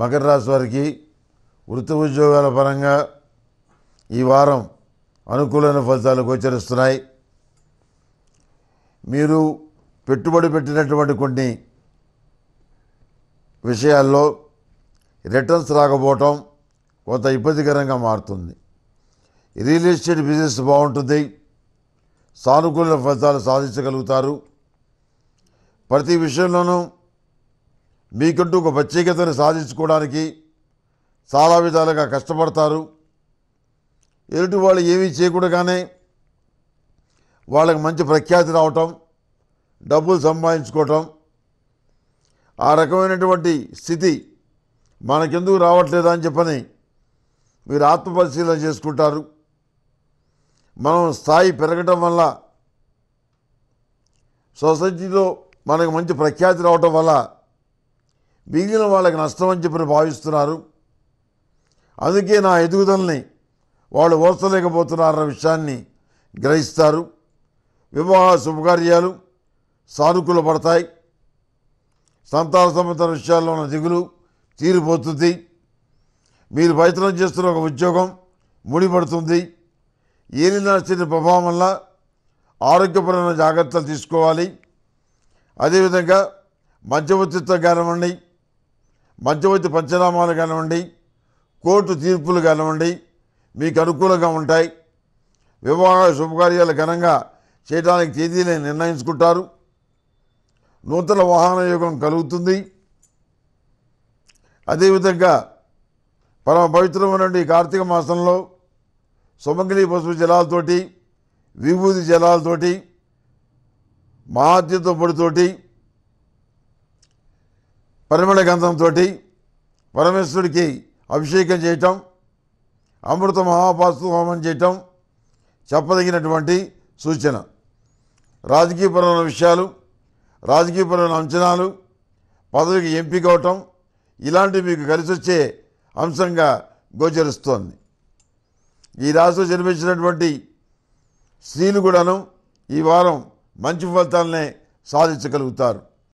మకర రాశి వారికి వృత్తి ఉద్యోగాల పరంగా ఈ వారం అనుకూలమైన ఫలితాలు గోచరిస్తున్నాయి మీరు పెట్టుబడి పెట్టినటువంటి కొన్ని విషయాల్లో రిటర్న్స్ రాకపోవటం కొంత ఇబ్బందికరంగా మారుతుంది రియల్ ఎస్టేట్ బిజినెస్ బాగుంటుంది సానుకూల ఫలితాలు సాధించగలుగుతారు ప్రతి విషయంలోనూ మీకంటూ ఒక ప్రత్యేకతను సాధించుకోవడానికి చాలా విధాలుగా కష్టపడతారు ఎదుటి వాళ్ళు ఏమీ చేయకూడగానే వాళ్ళకి మంచి ప్రఖ్యాతి రావటం డబ్బులు సంపాదించుకోవటం ఆ రకమైనటువంటి స్థితి మనకెందుకు రావట్లేదా అని చెప్పని మీరు ఆత్మపరిశీలన చేసుకుంటారు మనం స్థాయి పెరగటం వల్ల సొసైటీలో మనకు మంచి ప్రఖ్యాతి రావటం వల్ల మిగిలిన వాళ్ళకి నష్టం అని చెప్పి భావిస్తున్నారు అందుకే నా ఎదుగుదలని వాళ్ళు ఓర్చలేకపోతున్నారన్న విషయాన్ని గ్రహిస్తారు వివాహ శుభకార్యాలు సానుకూల పడతాయి సంతాన సంబంధ విషయాల్లో ఉన్న దిగులు తీరిపోతుంది మీరు ప్రయత్నం చేస్తున్న ఒక ఉద్యోగం ముడిపడుతుంది ఏలి ఏలినాశని ప్రభావం వల్ల ఆరోగ్యపరమైన జాగ్రత్తలు తీసుకోవాలి అదేవిధంగా మధ్యవర్తిత్వం అండి మధ్యవర్తి పంచనామాలు కానివ్వండి కోర్టు తీర్పులు కానివ్వండి మీకు అనుకూలంగా ఉంటాయి వివాహ శుభకార్యాలు ఘనంగా చేయడానికి తేదీని నిర్ణయించుకుంటారు నూతన వాహన యోగం కలుగుతుంది అదేవిధంగా పరమ పవిత్రమైనటువంటి కార్తీక మాసంలో సుమంగిలి పసుపు జలాలతోటి విభూతి జలాలతోటి మహాద్యుత పొడితోటి పరిమళ గంధంతో పరమేశ్వరుడికి అభిషేకం చేయటం అమృత మహాపాస్తు హోమం చేయటం చెప్పదగినటువంటి సూచన రాజకీయపరమైన విషయాలు రాజకీయపరమైన అంచనాలు పదవికి ఎంపిక అవటం ఇలాంటివి మీకు కలిసి వచ్చే అంశంగా గోచరిస్తోంది ఈ రాశిలో జన్మించినటువంటి స్త్రీలు కూడాను ఈ వారం మంచి ఫలితాలనే సాధించగలుగుతారు